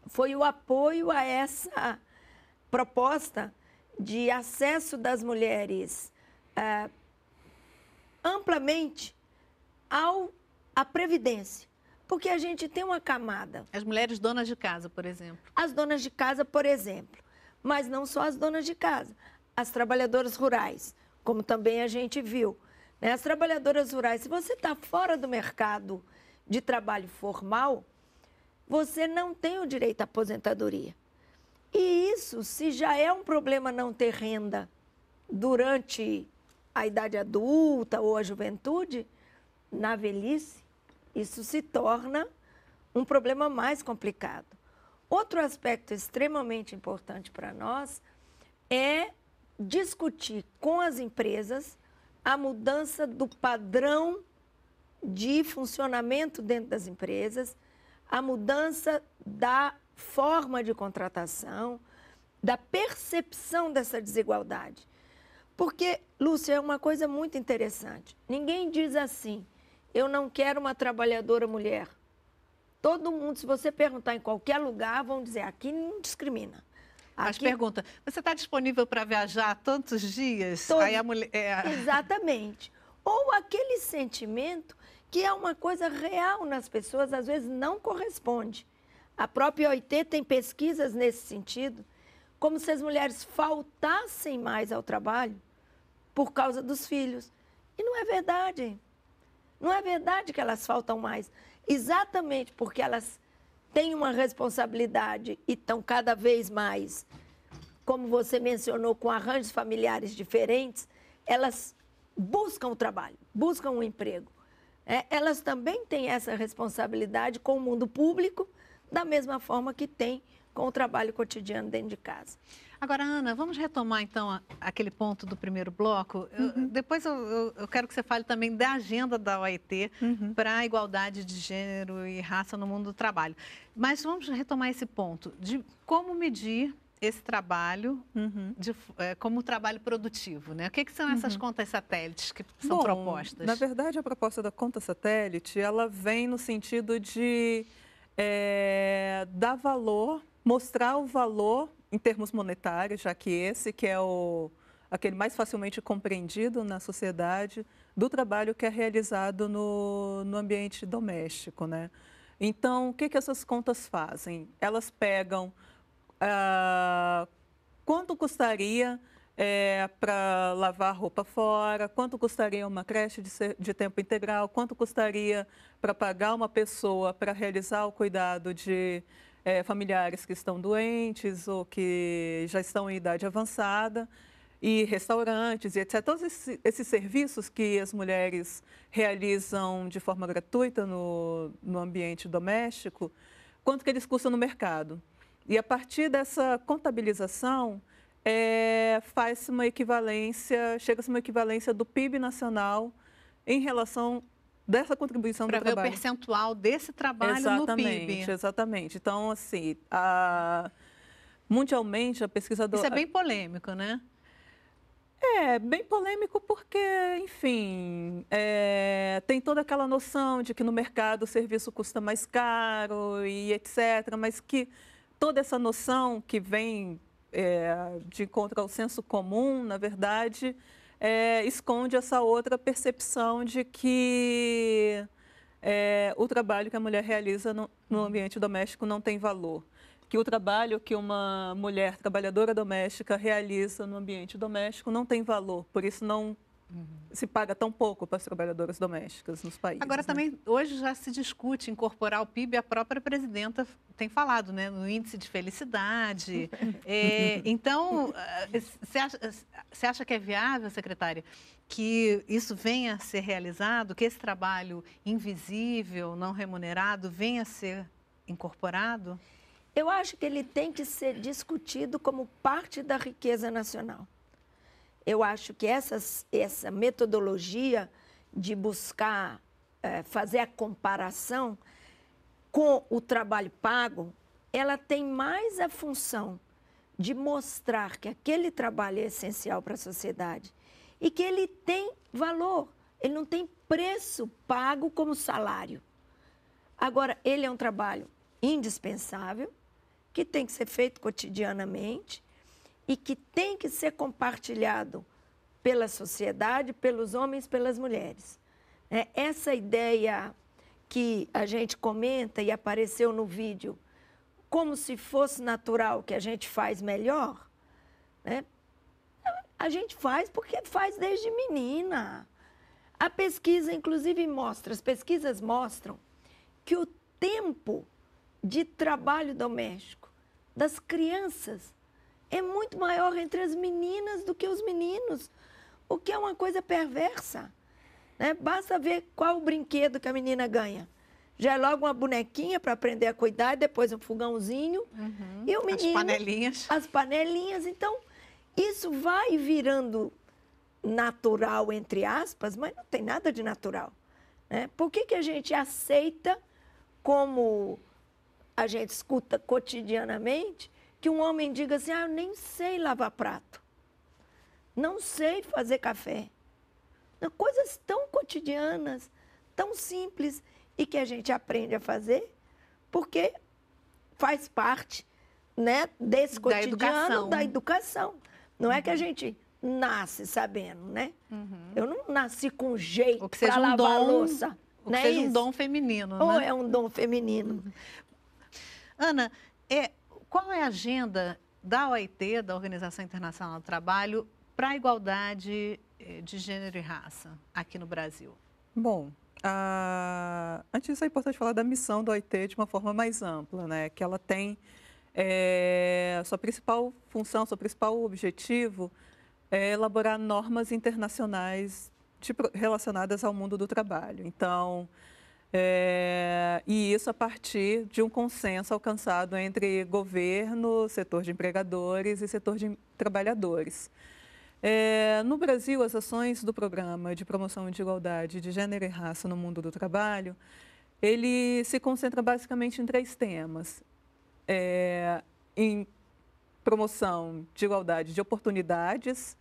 S2: foi o apoio a essa proposta de acesso das mulheres é, amplamente ao, à Previdência. Porque a gente tem uma camada. As mulheres donas de casa, por exemplo. As donas de casa, por exemplo. Mas não só as donas de casa, as trabalhadoras rurais, como também a gente viu. Né? As trabalhadoras rurais, se você está fora do mercado de trabalho formal, você não tem o direito à aposentadoria. E isso, se já é um problema não ter renda durante a idade adulta ou a juventude, na velhice, isso se torna um problema mais complicado. Outro aspecto extremamente importante para nós é discutir com as empresas a mudança do padrão de funcionamento dentro das empresas, a mudança da forma de contratação, da percepção dessa desigualdade. Porque, Lúcia, é uma coisa muito interessante. Ninguém diz assim, eu não quero uma trabalhadora mulher. Todo mundo, se você perguntar em qualquer lugar, vão dizer, aqui não discrimina. Aqui... Mas pergunta, você está disponível para viajar tantos dias? Todo... Aí a mulher... É... Exatamente. Ou aquele sentimento que é uma coisa real nas pessoas, às vezes não corresponde. A própria OIT tem pesquisas nesse sentido, como se as mulheres faltassem mais ao trabalho por causa dos filhos. E não é verdade. Não é verdade que elas faltam mais. Exatamente porque elas têm uma responsabilidade e estão cada vez mais, como você mencionou, com arranjos familiares diferentes, elas buscam o trabalho, buscam o um emprego. É, elas também têm essa responsabilidade com o mundo público da mesma forma que tem com o trabalho cotidiano dentro de casa. Agora, Ana, vamos retomar
S1: então aquele ponto do primeiro bloco. Eu, uhum. depois eu, eu, eu, quero que você fale também da agenda da OIT uhum. para a igualdade de gênero e raça no mundo do trabalho. Mas vamos retomar esse ponto de como medir esse trabalho uhum. de, é, como trabalho produtivo, né? O que, que são essas uhum. contas satélites que são Bom, propostas? Na
S6: verdade, a proposta da conta satélite, ela vem no sentido de é, dar valor, mostrar o valor em termos monetários, já que esse que é o aquele mais facilmente compreendido na sociedade do trabalho que é realizado no, no ambiente doméstico, né? Então, o que, que essas contas fazem? Elas pegam ah, quanto custaria é, para lavar roupa fora, quanto custaria uma creche de, ser, de tempo integral, quanto custaria para pagar uma pessoa para realizar o cuidado de é, familiares que estão doentes ou que já estão em idade avançada e restaurantes e etc. Todos esses, esses, serviços que as mulheres realizam de forma gratuita no, no ambiente doméstico, quanto que eles custam no mercado. E a partir dessa contabilização, é, faz-se uma equivalência, chega-se uma equivalência do PIB nacional em relação dessa contribuição para do ver trabalho. o percentual desse trabalho exatamente, no PIB. Exatamente. Então, assim, a, mundialmente a pesquisadora... Isso é bem polêmico, né? É, bem polêmico porque, enfim, é, tem toda aquela noção de que no mercado o serviço custa mais caro e etc., mas que toda essa noção que vem é, de contra o senso comum, na verdade, é, esconde essa outra percepção de que é, o trabalho que a mulher realiza no, no ambiente doméstico não tem valor. Que o trabalho que uma mulher trabalhadora doméstica realiza no ambiente doméstico não tem valor, por isso não Uhum. Se paga tão pouco para as trabalhadoras domésticas nos países. Agora né? também, hoje já se discute incorporar o PIB, a própria presidenta
S1: tem falado, né? No índice de felicidade. é, então, eh, você acha, acha, que é viável, secretária, que isso venha a ser realizado, que esse trabalho invisível, não remunerado, venha a ser incorporado?
S2: Eu acho que ele tem que ser discutido como parte da riqueza nacional eu acho que essas, essa metodologia de buscar é, fazer a comparação com o trabalho pago, ela tem mais a função de mostrar que aquele trabalho é essencial para a sociedade e que ele tem valor, ele não tem preço pago como salário. Agora, ele é um trabalho indispensável, que tem que ser feito cotidianamente e que tem que ser compartilhado pela sociedade, pelos homens, pelas mulheres. É, essa ideia que a gente comenta e apareceu no vídeo, como se fosse natural que a gente faz melhor, né? a gente faz porque faz desde menina. A pesquisa, inclusive, mostra, as pesquisas mostram que o tempo de trabalho doméstico das crianças é muito maior entre as meninas do que os meninos, o que é uma coisa perversa. Né? Basta ver qual o brinquedo que a menina ganha. Já é logo uma bonequinha para aprender a cuidar, depois um fogãozinho. Uhum, e o menino. As panelinhas. As panelinhas. Então, isso vai virando natural, entre aspas, mas não tem nada de natural. Né? Por que, que a gente aceita como a gente escuta cotidianamente que um homem diga assim: ah, eu nem sei lavar prato, não sei fazer café. Coisas tão cotidianas, tão simples e que a gente aprende a fazer porque faz parte né, desse cotidiano da educação. Da educação. Não é que a uhum. gente nasce sabendo, né? Uhum. Eu não nasci com jeito de um lavar dom, a louça. Ou né? É seja um dom feminino. Ou né? é um dom feminino. Uhum.
S1: Ana, é, qual é a agenda da OIT, da Organização Internacional do Trabalho, para a igualdade eh, de gênero e raça aqui no Brasil?
S6: Bom, a... antes disso é importante falar da missão da OIT de uma forma mais ampla, né? que ela tem é, sua principal função, seu principal objetivo é elaborar normas internacionais de, relacionadas ao mundo do trabalho. Então, é, e isso a partir de um consenso alcançado entre governo, setor de empregadores e setor de trabalhadores. É, no Brasil, as ações do Programa de Promoção de Igualdade de Gênero e Raça no Mundo do Trabalho, ele se concentra basicamente em três temas. É, em promoção de igualdade de oportunidades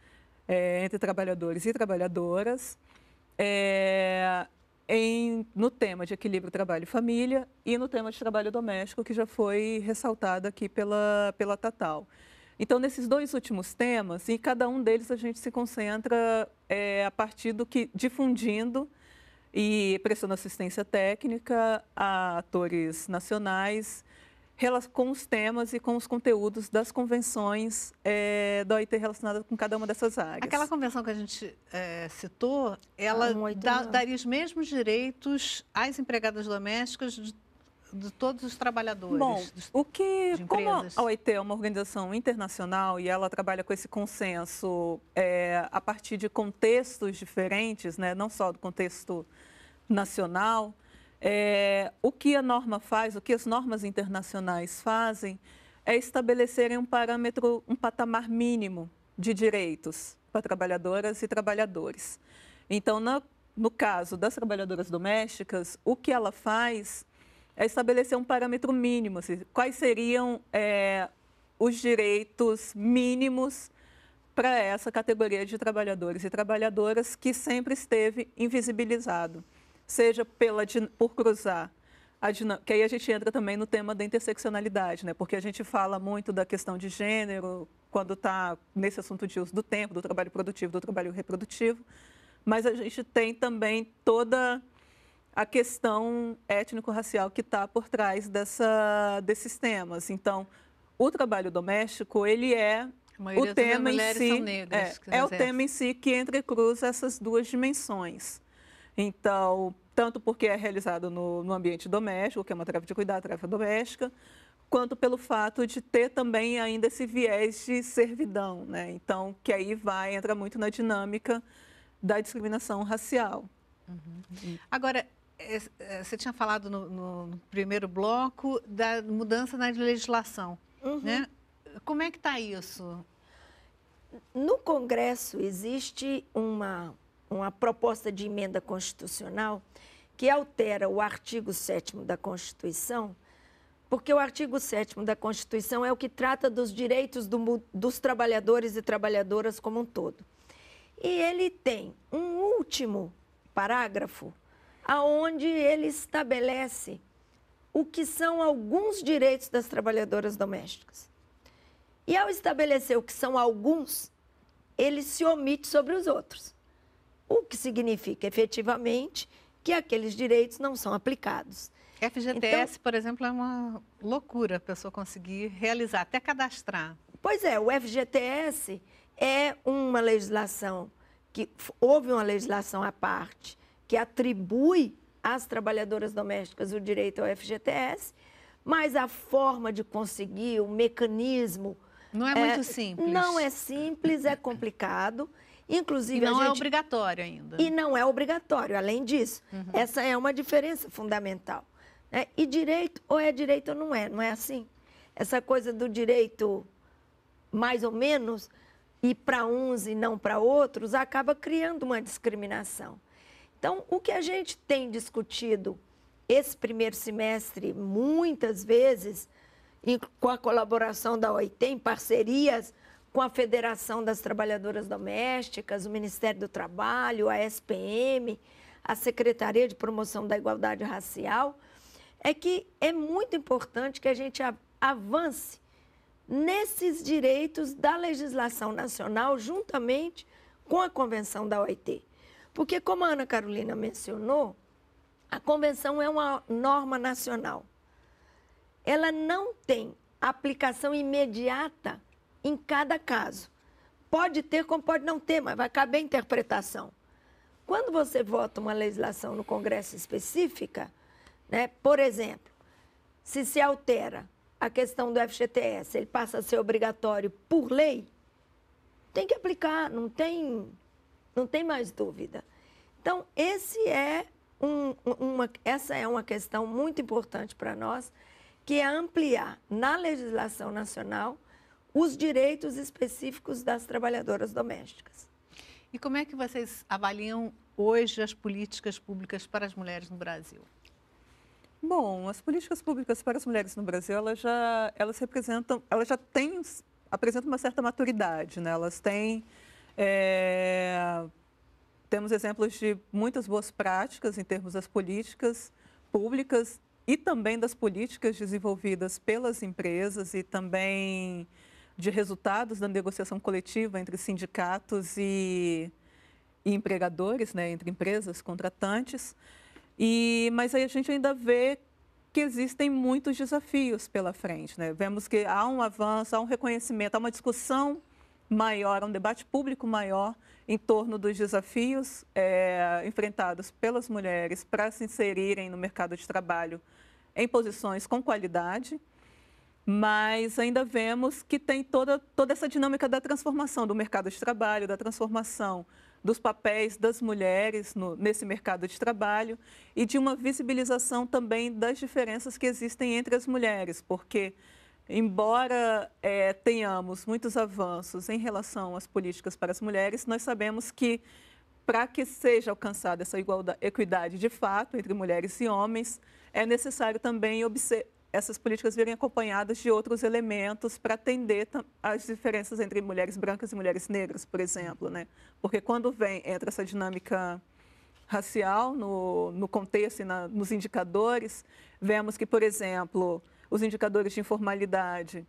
S6: é, entre trabalhadores e trabalhadoras, é, em, no tema de equilíbrio trabalho-família e no tema de trabalho doméstico, que já foi ressaltado aqui pela, pela Tatal. Então, nesses dois últimos temas, e cada um deles a gente se concentra é, a partir do que difundindo e prestando assistência técnica a atores nacionais com os temas e com os conteúdos das convenções é, da OIT relacionadas com cada uma dessas áreas. Aquela convenção que a gente é, citou, ela ah, dá, daria os mesmos
S1: direitos às empregadas domésticas de, de todos os trabalhadores. Bom,
S6: dos, o que como a OIT é uma organização internacional e ela trabalha com esse consenso é, a partir de contextos diferentes, né, não só do contexto nacional é, o que a norma faz, o que as normas internacionais fazem, é estabelecerem um parâmetro, um patamar mínimo de direitos para trabalhadoras e trabalhadores. Então, no, no caso das trabalhadoras domésticas, o que ela faz é estabelecer um parâmetro mínimo, assim, quais seriam é, os direitos mínimos para essa categoria de trabalhadores e trabalhadoras que sempre esteve invisibilizado seja pela, por cruzar que aí a gente entra também no tema da interseccionalidade, né? Porque a gente fala muito da questão de gênero quando está nesse assunto de uso do tempo, do trabalho produtivo, do trabalho reprodutivo, mas a gente tem também toda a questão étnico-racial que está por trás dessa, desses temas. Então, o trabalho doméstico ele é o tema em si negras, é, é o tema em si que entrecruza essas duas dimensões. Então, tanto porque é realizado no, no ambiente doméstico, que é uma tarefa de cuidar, tarefa doméstica, quanto pelo fato de ter também ainda esse viés de servidão, né? Então, que aí vai, entra muito na dinâmica da discriminação racial.
S1: Uhum.
S6: Agora, eh, você tinha falado no, no, primeiro bloco da mudança
S1: na legislação, uhum. né? Como é que está isso?
S2: No Congresso existe uma uma proposta de emenda constitucional que altera o artigo 7 da Constituição, porque o artigo 7 da Constituição é o que trata dos direitos do, dos trabalhadores e trabalhadoras como um todo. E ele tem um último parágrafo aonde ele estabelece o que são alguns direitos das trabalhadoras domésticas. E ao estabelecer o que são alguns, ele se omite sobre os outros o que significa efetivamente que aqueles direitos não são aplicados. FGTS, então,
S1: por exemplo, é uma loucura a pessoa conseguir realizar, até cadastrar.
S2: Pois é, o FGTS é uma legislação que houve uma legislação à parte que atribui às trabalhadoras domésticas o direito ao FGTS, mas a forma de conseguir, o mecanismo. Não é, é muito eh, simples. Não é simples, é complicado. Inclusive, e não é gente... é
S1: obrigatório ainda. E
S2: não é obrigatório, além disso. Uhum. Essa é uma diferença fundamental. Né? E direito, ou é direito ou não é, não é assim. Essa coisa do direito mais ou menos, e para uns e não para outros, acaba criando uma discriminação. Então, o que a gente tem discutido esse primeiro semestre, muitas vezes, com a colaboração da OIT, em parcerias com a Federação das Trabalhadoras Domésticas, o Ministério do Trabalho, a SPM, a Secretaria de Promoção da Igualdade Racial, é que é muito importante que a gente avance nesses direitos da legislação nacional juntamente com a Convenção da OIT. Porque, como a Ana Carolina mencionou, a Convenção é uma norma nacional. Ela não tem aplicação imediata em cada caso. Pode ter, como pode não ter, mas vai caber a interpretação. Quando você vota uma legislação no Congresso específica, né, por exemplo, se se altera a questão do FGTS, ele passa a ser obrigatório por lei, tem que aplicar, não tem, não tem mais dúvida. Então, esse é um, uma, essa é uma questão muito importante para nós, que é ampliar na legislação nacional os direitos específicos das trabalhadoras domésticas. E como é que vocês
S1: avaliam hoje as políticas públicas para as mulheres no Brasil?
S6: Bom, as políticas públicas para as mulheres no Brasil, elas já elas representam, elas já têm apresentam uma certa maturidade, né? Elas têm é, temos exemplos de muitas boas práticas em termos das políticas públicas e também das políticas desenvolvidas pelas empresas e também de resultados da negociação coletiva entre sindicatos e, e empregadores, né, entre empresas, contratantes. E, mas aí a gente ainda vê que existem muitos desafios pela frente. Né? Vemos que há um avanço, há um reconhecimento, há uma discussão maior, há um debate público maior em torno dos desafios é, enfrentados pelas mulheres para se inserirem no mercado de trabalho em posições com qualidade mas ainda vemos que tem toda, toda essa dinâmica da transformação do mercado de trabalho, da transformação dos papéis das mulheres no, nesse mercado de trabalho e de uma visibilização também das diferenças que existem entre as mulheres, porque embora é, tenhamos muitos avanços em relação às políticas para as mulheres, nós sabemos que para que seja alcançada essa igualdade, equidade de fato entre mulheres e homens, é necessário também observar essas políticas virem acompanhadas de outros elementos para atender às diferenças entre mulheres brancas e mulheres negras, por exemplo, né? Porque quando vem entra essa dinâmica racial no, no contexto e na, nos indicadores, vemos que, por exemplo, os indicadores de informalidade,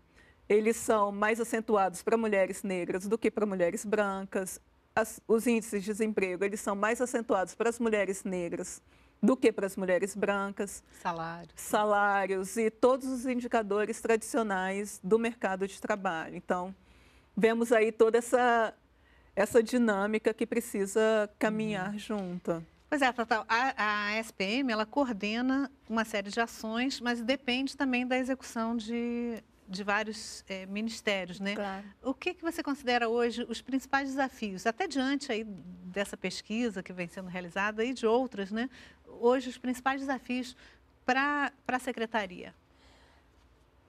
S6: eles são mais acentuados para mulheres negras do que para mulheres brancas. As, os índices de desemprego, eles são mais acentuados para as mulheres negras do que para as mulheres brancas. Salários. Salários e todos os indicadores tradicionais do mercado de trabalho. Então, vemos aí toda essa, essa dinâmica que precisa caminhar uhum. junta. Pois é, Tatá, a,
S1: a SPM, ela coordena uma série de ações, mas depende também da execução de de vários é, ministérios, né? Claro. O que, que você considera hoje os principais desafios, até diante aí dessa pesquisa que vem sendo realizada e de outras, né? Hoje
S2: os principais desafios para a secretaria.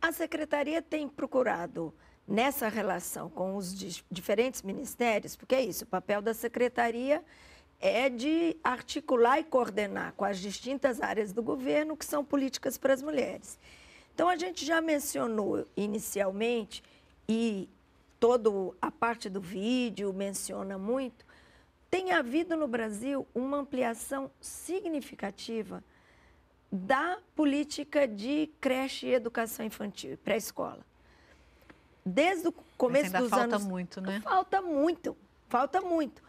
S2: A secretaria tem procurado nessa relação com os diferentes ministérios, porque é isso, o papel da secretaria é de articular e coordenar com as distintas áreas do governo que são políticas para as mulheres. Então, a gente já mencionou inicialmente, e toda a parte do vídeo menciona muito, tem havido no Brasil uma ampliação significativa da política de creche e educação infantil, pré-escola. Desde o começo ainda dos falta anos. Falta muito, né? Falta muito, falta muito.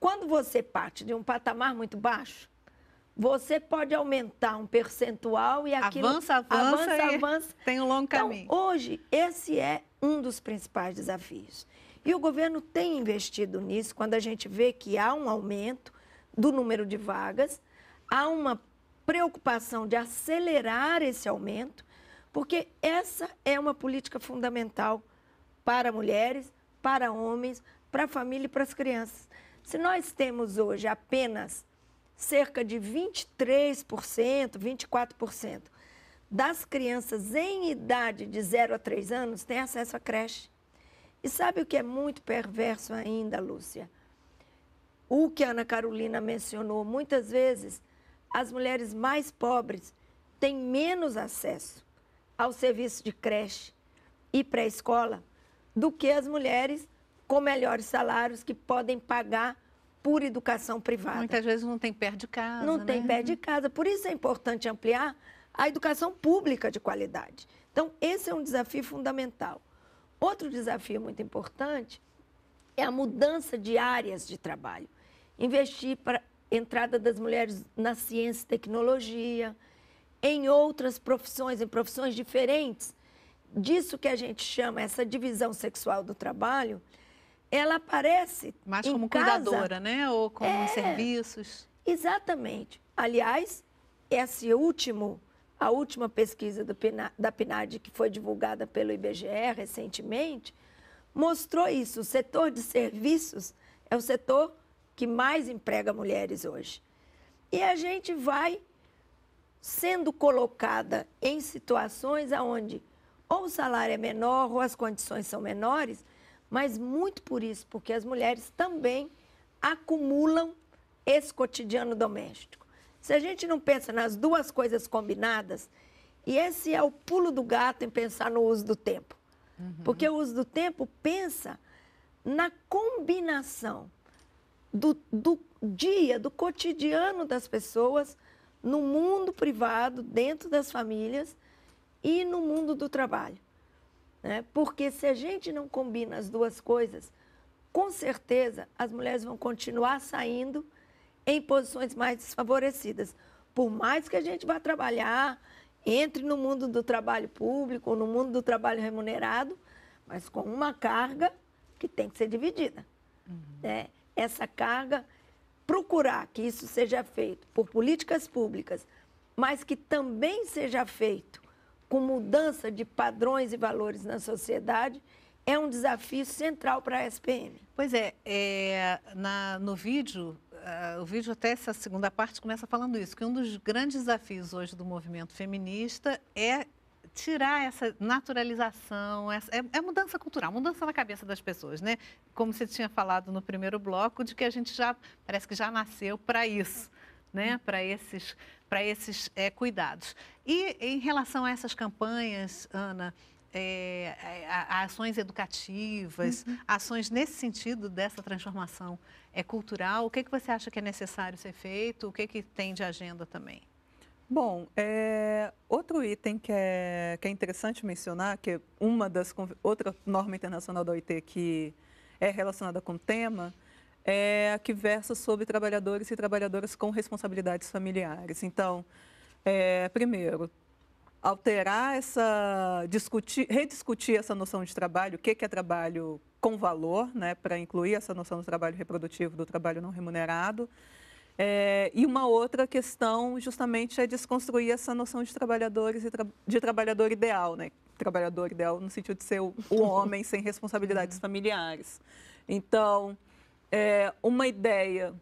S2: Quando você parte de um patamar muito baixo, você pode aumentar um percentual e aquilo avança, avança, avança, avança. tem um longo então, caminho. Hoje, esse é um dos principais desafios. E o governo tem investido nisso quando a gente vê que há um aumento do número de vagas, há uma preocupação de acelerar esse aumento, porque essa é uma política fundamental para mulheres, para homens, para a família e para as crianças. Se nós temos hoje apenas cerca de 23%, 24% das crianças em idade de 0 a 3 anos têm acesso à creche. E sabe o que é muito perverso ainda, Lúcia? O que a Ana Carolina mencionou, muitas vezes as mulheres mais pobres têm menos acesso ao serviço de creche e pré-escola do que as mulheres com melhores salários que podem pagar por educação privada. Muitas vezes não tem pé de casa. Não né? tem pé de casa. Por isso é importante ampliar a educação pública de qualidade. Então, esse é um desafio fundamental. Outro desafio muito importante é a mudança de áreas de trabalho. Investir para a entrada das mulheres na ciência e tecnologia, em outras profissões, em profissões diferentes. Disso que a gente chama essa divisão sexual do trabalho, ela aparece. Mais como casa. cuidadora, né? Ou como é, serviços. Exatamente. Aliás, esse último, a última pesquisa do, da PNAD que foi divulgada pelo IBGE recentemente, mostrou isso. O setor de serviços é o setor que mais emprega mulheres hoje. E a gente vai sendo colocada em situações onde ou o salário é menor ou as condições são menores, mas muito por isso, porque as mulheres também acumulam esse cotidiano doméstico. Se a gente não pensa nas duas coisas combinadas, e esse é o pulo do gato em pensar no uso do tempo. Uhum. Porque o uso do tempo pensa na combinação do, do dia, do cotidiano das pessoas no mundo privado, dentro das famílias e no mundo do trabalho. Né? Porque se a gente não combina as duas coisas, com certeza as mulheres vão continuar saindo em posições mais desfavorecidas. Por mais que a gente vá trabalhar, entre no mundo do trabalho público, no mundo do trabalho remunerado, mas com uma carga que tem que ser dividida. Uhum. Né? Essa carga, procurar que isso seja feito por políticas públicas, mas que também seja feito com mudança de padrões e valores na sociedade, é um desafio central para a SPM. Pois é, é na, no vídeo, uh, o vídeo até essa segunda parte começa falando isso,
S1: que um dos grandes desafios hoje do movimento feminista é tirar essa naturalização, essa, é, é, mudança cultural, mudança na cabeça das pessoas, né? Como você tinha falado no primeiro bloco, de que a gente já, parece que já nasceu para isso, né? Para esses para esses é, cuidados. E em relação a essas campanhas, Ana, é, a, a ações educativas, uhum. ações nesse sentido dessa transformação é, cultural, o que, que você acha que é necessário ser feito? O que, que tem de agenda também?
S6: Bom, é, outro item que é, que é interessante mencionar, que é uma das outra norma internacional da OIT que é relacionada com o tema, é a que versa sobre trabalhadores e trabalhadoras com responsabilidades familiares. Então, é, primeiro, alterar essa, discutir, rediscutir essa noção de trabalho, o que, que é trabalho com valor, né, para incluir essa noção do trabalho reprodutivo, do trabalho não remunerado. É, e uma outra questão, justamente, é desconstruir essa noção de trabalhadores e tra de trabalhador ideal, né? Trabalhador ideal no sentido de ser o, o homem sem responsabilidades é. familiares. Então, é, uma ideia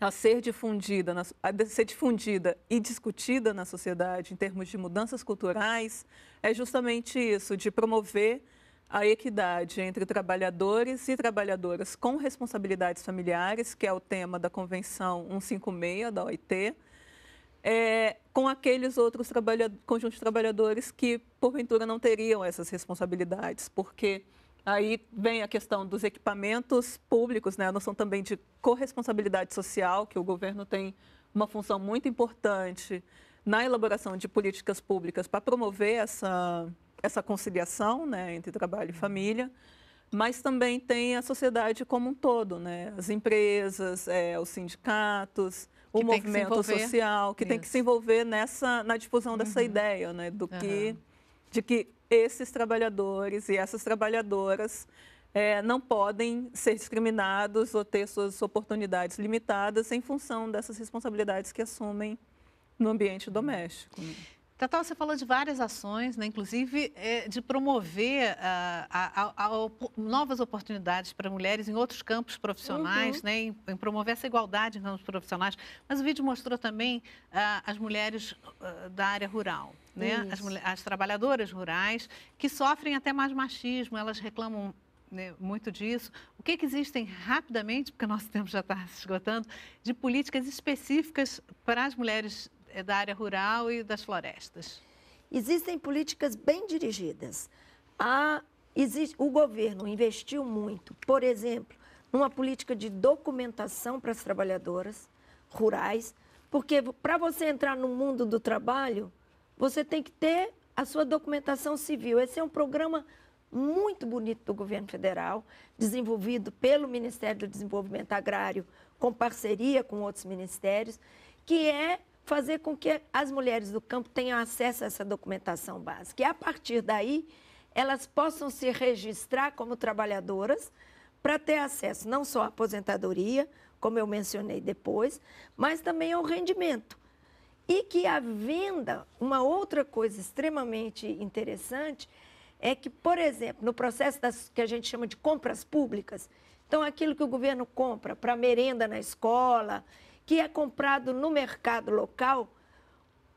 S6: a ser difundida, na, a ser difundida e discutida na sociedade em termos de mudanças culturais é justamente isso, de promover a equidade entre trabalhadores e trabalhadoras com responsabilidades familiares, que é o tema da Convenção 156 da OIT, é, com aqueles outros trabalha, conjuntos de trabalhadores que, porventura, não teriam essas responsabilidades, porque Aí vem a questão dos equipamentos públicos, né? a noção também de corresponsabilidade social, que o governo tem uma função muito importante na elaboração de políticas públicas para promover essa, essa conciliação né, entre trabalho e uhum. família, mas também tem a sociedade como um todo, né? as empresas, é, os sindicatos, o movimento social, que Isso. tem que se envolver nessa, na difusão dessa uhum. ideia né, do uhum. que de que esses trabalhadores e essas trabalhadoras é, não podem ser discriminados ou ter suas oportunidades limitadas em função dessas responsabilidades que assumem no ambiente doméstico. Né? Tatá, você falou de várias ações, né? inclusive é,
S1: de promover uh, a, a, a, novas oportunidades para mulheres em outros campos profissionais, uhum. né? em, em, promover essa igualdade em campos profissionais. Mas o vídeo mostrou também uh, as mulheres uh, da área rural. Né? As, as trabalhadoras rurais que sofrem até mais machismo, elas reclamam né, muito disso. O que, é que, existem rapidamente, porque o nosso tempo já está se esgotando, de políticas específicas para as mulheres é da área rural e das florestas?
S2: Existem políticas bem dirigidas. existe, o governo investiu muito, por exemplo, numa política de documentação para as trabalhadoras rurais, porque para você entrar no mundo do trabalho, você tem que ter a sua documentação civil. Esse é um programa muito bonito do governo federal, desenvolvido pelo Ministério do Desenvolvimento Agrário, com parceria com outros ministérios, que é fazer com que as mulheres do campo tenham acesso a essa documentação básica. E a partir daí, elas possam se registrar como trabalhadoras para ter acesso não só à aposentadoria, como eu mencionei depois, mas também ao rendimento. E que a venda, uma outra coisa extremamente interessante, é que, por exemplo, no processo das, que a gente chama de compras públicas, então aquilo que o governo compra para merenda na escola, que é comprado no mercado local,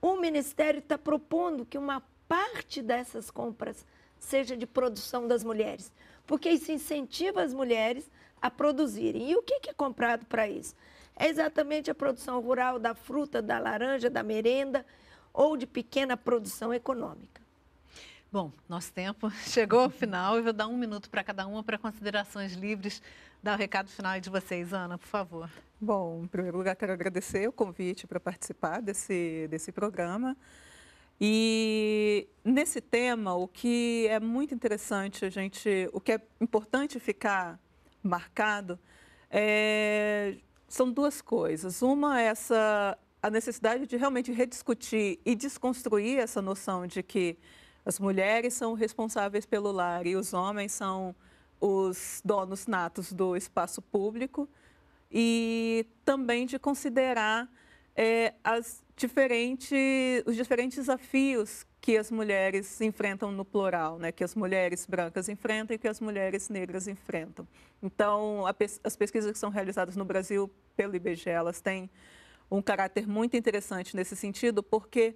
S2: o Ministério está propondo que uma parte dessas compras seja de produção das mulheres, porque isso incentiva as mulheres a produzirem. E o que é comprado para isso? É exatamente a produção rural da fruta, da laranja, da merenda ou de pequena produção econômica. Bom,
S1: nosso tempo chegou ao final. Eu vou dar um minuto para cada uma para considerações livres dar o recado final de vocês, Ana, por favor.
S6: Bom, em primeiro lugar, quero agradecer o convite para participar desse, desse programa. E nesse tema, o que é muito interessante, a gente, o que é importante ficar marcado é, são duas coisas. Uma é essa a necessidade de realmente rediscutir e desconstruir essa noção de que as mulheres são responsáveis pelo lar e os homens são os donos natos do espaço público e também de considerar é, as diferentes, os diferentes desafios que as mulheres enfrentam no plural, né? que as mulheres brancas enfrentam e que as mulheres negras enfrentam. Então, a, as pesquisas que são realizadas no Brasil pelo IBGE, elas têm um caráter muito interessante nesse sentido, porque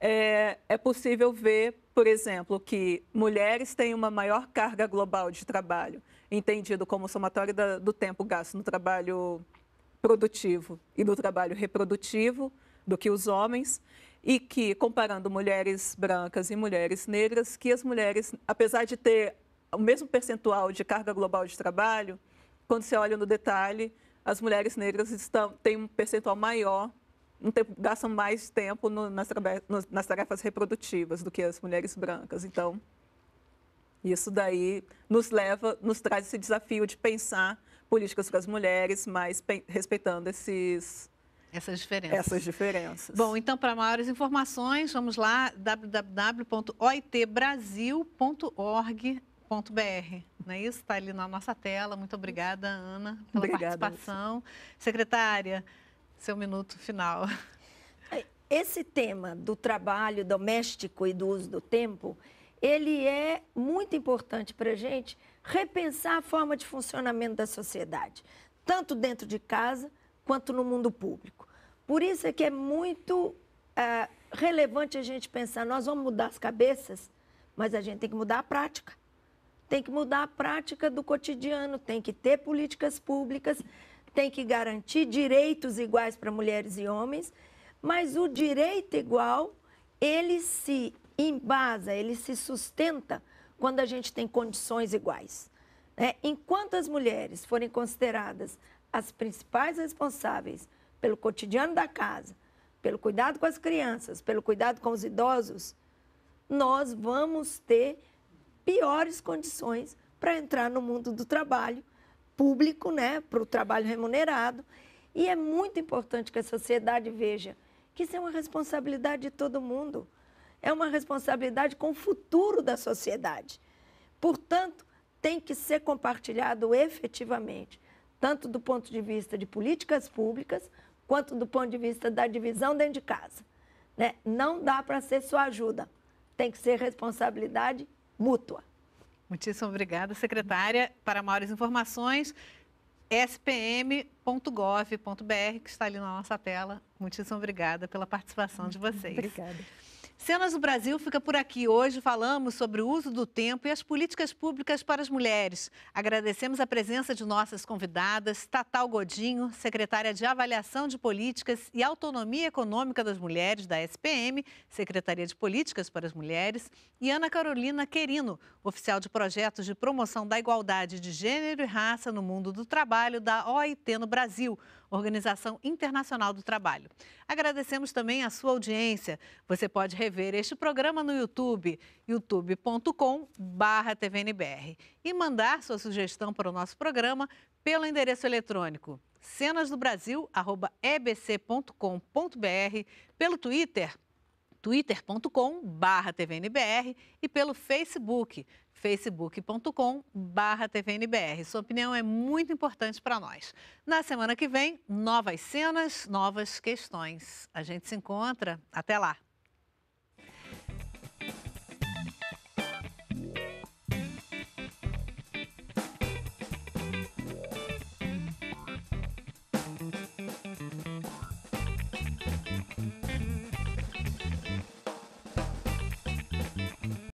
S6: é, é possível ver, por exemplo, que mulheres têm uma maior carga global de trabalho, entendido como somatório da, do tempo gasto no trabalho produtivo e no trabalho reprodutivo do que os homens e que comparando mulheres brancas e mulheres negras, que as mulheres, apesar de ter o mesmo percentual de carga global de trabalho, quando você olha no detalhe, as mulheres negras estão, têm um percentual maior um tempo, gastam mais tempo no, nas, nas tarefas reprodutivas do que as mulheres brancas. Então, isso daí nos leva, nos traz esse desafio de pensar políticas para as mulheres, mas respeitando esses essas diferenças. Essas diferenças. Bom,
S1: então, para maiores informações, vamos lá, www.oitbrasil.org.br. Não é isso? Está ali na nossa tela. Muito obrigada, Ana, pela obrigada,
S2: participação. Você. Secretária, seu minuto final. Esse tema do trabalho doméstico e do uso do tempo, ele é muito importante para a gente repensar a forma de funcionamento da sociedade, tanto dentro de casa quanto no mundo público. Por isso é que é muito é, relevante a gente pensar, nós vamos mudar as cabeças, mas a gente tem que mudar a prática. Tem que mudar a prática do cotidiano, tem que ter políticas públicas tem que garantir direitos iguais para mulheres e homens, mas o direito igual, ele se embasa, ele se sustenta quando a gente tem condições iguais. Né? Enquanto as mulheres forem consideradas as principais responsáveis pelo cotidiano da casa, pelo cuidado com as crianças, pelo cuidado com os idosos, nós vamos ter piores condições para entrar no mundo do trabalho público, né, para o trabalho remunerado. E é muito importante que a sociedade veja que isso é uma responsabilidade de todo mundo. É uma responsabilidade com o futuro da sociedade. Portanto, tem que ser compartilhado efetivamente, tanto do ponto de vista de políticas públicas, quanto do ponto de vista da divisão dentro de casa. Né? Não dá para ser sua ajuda, tem que ser responsabilidade mútua. Muitíssimo obrigada, secretária. Para maiores informações,
S1: spm.gov.br, que está ali na nossa tela. Muitíssimo obrigada pela participação de vocês. Obrigada. Cenas do Brasil fica por aqui. Hoje falamos sobre o uso do tempo e as políticas públicas para as mulheres. Agradecemos a presença de nossas convidadas, Tatal Godinho, secretária de Avaliação de Políticas e Autonomia Econômica das Mulheres da SPM, Secretaria de Políticas para as Mulheres, e Ana Carolina Querino, oficial de projetos de promoção da igualdade de gênero e raça no mundo do trabalho da OIT no Brasil. Organização Internacional do Trabalho. Agradecemos também a sua audiência. Você pode rever este programa no YouTube, youtube.com/tvnbr, e mandar sua sugestão para o nosso programa pelo endereço eletrônico cenasdobrasil@ebc.com.br, pelo Twitter twitter.com tvnbr e pelo Facebook, facebook.com tvnbr. Sua opinião é muito importante para nós. Na semana que vem, novas cenas, novas questões. A gente se encontra. Até lá!